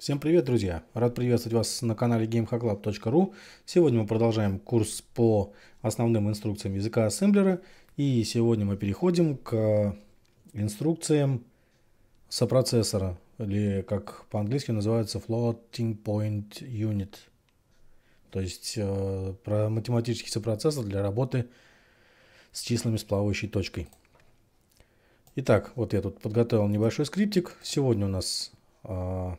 Всем привет, друзья! Рад приветствовать вас на канале GameHackLab.ru. Сегодня мы продолжаем курс по основным инструкциям языка ассемблера. И сегодня мы переходим к инструкциям сопроцессора, или как по-английски называется Floating Point Unit. То есть э, про математический сопроцессор для работы с числами с плавающей точкой. Итак, вот я тут подготовил небольшой скриптик. Сегодня у нас э,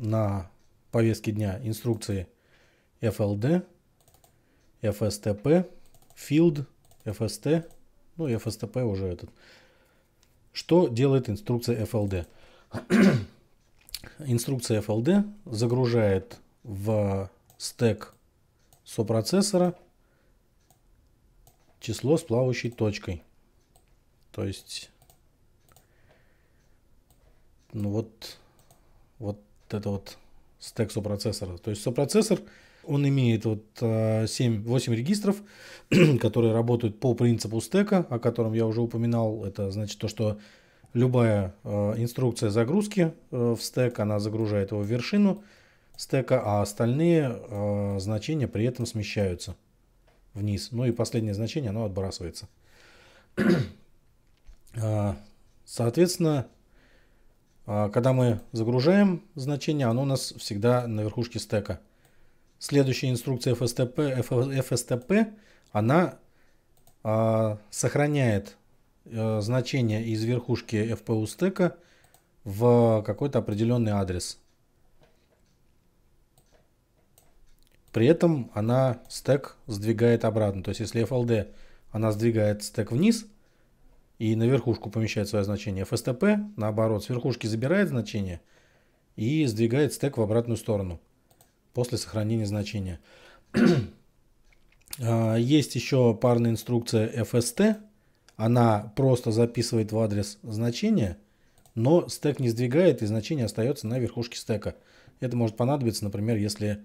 на повестке дня инструкции FLD, FSTP, Field, FST, ну и FSTP уже этот. Что делает инструкция FLD? инструкция FLD загружает в стек сопроцессора число с плавающей точкой. То есть, ну вот, вот это вот стек сопроцессора. То есть сопроцессор, он имеет вот 7-8 э, регистров, которые работают по принципу стека, о котором я уже упоминал. Это значит то, что любая э, инструкция загрузки э, в стек, она загружает его в вершину стека, а остальные значения при этом смещаются вниз. Ну и последнее значение, оно отбрасывается. Соответственно, а, когда мы загружаем значение, оно у нас всегда на верхушке стека. Следующая инструкция FSTP, FSTP она а, сохраняет э, значение из верхушки FPU стека в какой-то определенный адрес. При этом она стек сдвигает обратно. То есть если FLD она сдвигает стек вниз – и на верхушку помещает свое значение FSTP, наоборот, с верхушки забирает значение и сдвигает стек в обратную сторону после сохранения значения. А, есть еще парная инструкция FST, она просто записывает в адрес значение, но стек не сдвигает и значение остается на верхушке стека. Это может понадобиться, например, если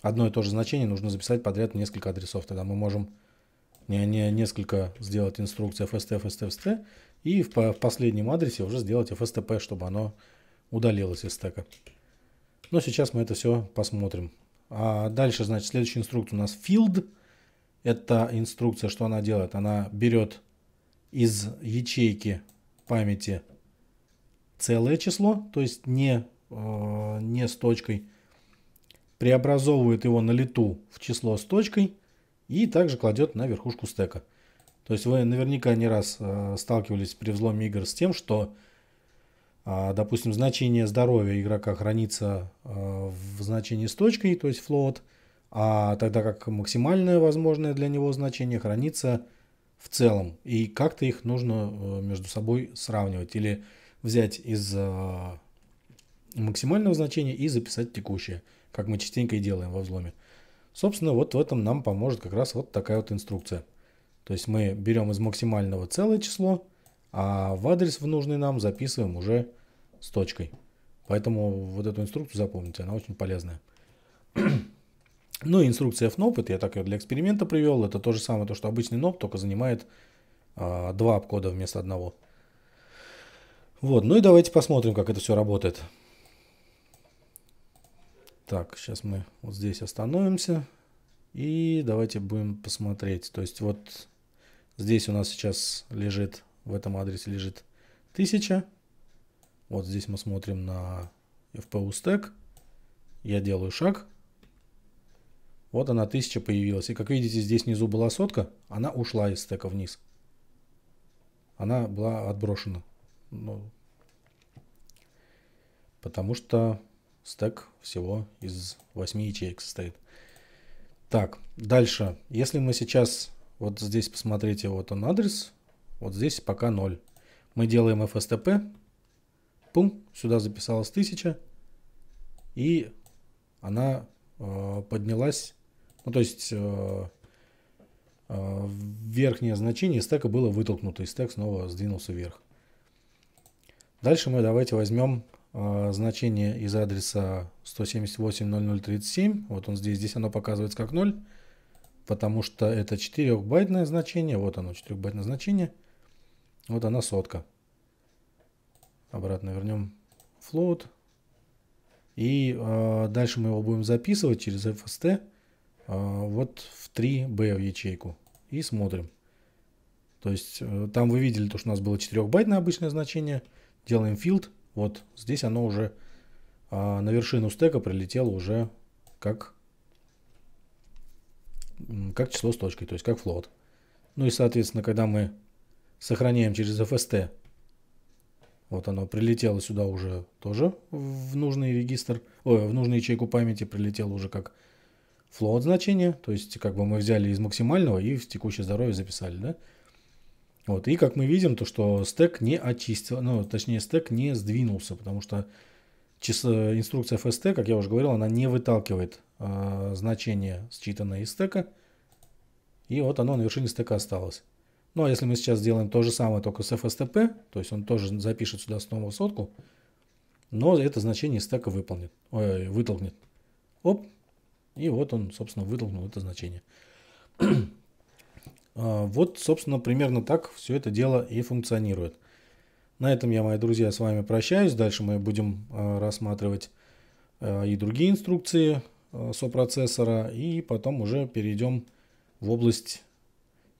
одно и то же значение нужно записать подряд несколько адресов, тогда мы можем не, несколько сделать инструкцию fst, fst, fst, и в, в последнем адресе уже сделать fstp, чтобы оно удалилось из стека. Но сейчас мы это все посмотрим. А дальше, значит, следующая инструкция у нас field. Это инструкция, что она делает. Она берет из ячейки памяти целое число, то есть не, э, не с точкой, преобразовывает его на лету в число с точкой и также кладет на верхушку стека. То есть вы наверняка не раз э, сталкивались при взломе игр с тем, что, э, допустим, значение здоровья игрока хранится э, в значении с точкой, то есть float, а тогда как максимальное возможное для него значение хранится в целом. И как-то их нужно э, между собой сравнивать или взять из э, максимального значения и записать текущее, как мы частенько и делаем во взломе. Собственно, вот в этом нам поможет как раз вот такая вот инструкция. То есть мы берем из максимального целое число, а в адрес в нужный нам записываем уже с точкой. Поэтому вот эту инструкцию запомните, она очень полезная. ну и инструкция FNOP, это я так ее для эксперимента привел, это то же самое, то что обычный NOP, только занимает э, два обкода вместо одного. Вот, ну и давайте посмотрим, как это все работает. Так, сейчас мы вот здесь остановимся. И давайте будем посмотреть. То есть вот здесь у нас сейчас лежит, в этом адресе лежит 1000. Вот здесь мы смотрим на FPU стек. Я делаю шаг. Вот она 1000 появилась. И как видите, здесь внизу была сотка. Она ушла из стека вниз. Она была отброшена. Ну, потому что Стек всего из 8 ячеек состоит. Так, дальше. Если мы сейчас вот здесь посмотрите, вот он адрес, вот здесь пока 0. Мы делаем FSTP, пум, сюда записалась 1000, и она э, поднялась, ну то есть э, э, верхнее значение стека было вытолкнуто, и стек снова сдвинулся вверх. Дальше мы давайте возьмем Э, значение из адреса 178.0037. Вот он здесь, здесь оно показывается как 0, потому что это 4-байтное значение. Вот оно, 4-байтное значение. Вот она сотка. Обратно вернем float. И э, дальше мы его будем записывать через FST э, вот в 3B в ячейку. И смотрим. То есть э, там вы видели то, что у нас было 4-байтное обычное значение. Делаем field вот здесь оно уже а, на вершину стека прилетело уже как, как число с точкой, то есть как флот. Ну и соответственно, когда мы сохраняем через FST, вот оно прилетело сюда уже тоже в нужный регистр, ой, в нужную ячейку памяти прилетело уже как float значение, то есть как бы мы взяли из максимального и в текущее здоровье записали, да? Вот. И как мы видим, то что стек не очистил, ну, точнее стек не сдвинулся, потому что э, инструкция FST, как я уже говорил, она не выталкивает э, значение, считанное из стека. И вот оно на вершине стека осталось. Ну, а если мы сейчас сделаем то же самое, только с FSTP, то есть он тоже запишет сюда снова сотку, но это значение из стека выполнит, э, вытолкнет. Оп, и вот он, собственно, вытолкнул это значение. А, вот, собственно, примерно так все это дело и функционирует. На этом я, мои друзья, с вами прощаюсь. Дальше мы будем а, рассматривать а, и другие инструкции сопроцессора, и потом уже перейдем в область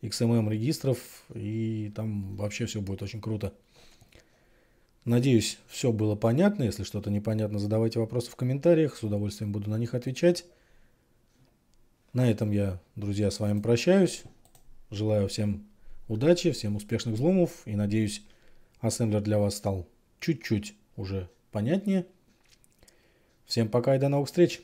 XMM регистров, и там вообще все будет очень круто. Надеюсь, все было понятно. Если что-то непонятно, задавайте вопросы в комментариях. С удовольствием буду на них отвечать. На этом я, друзья, с вами прощаюсь. Желаю всем удачи, всем успешных взломов и надеюсь, ассемблер для вас стал чуть-чуть уже понятнее. Всем пока и до новых встреч!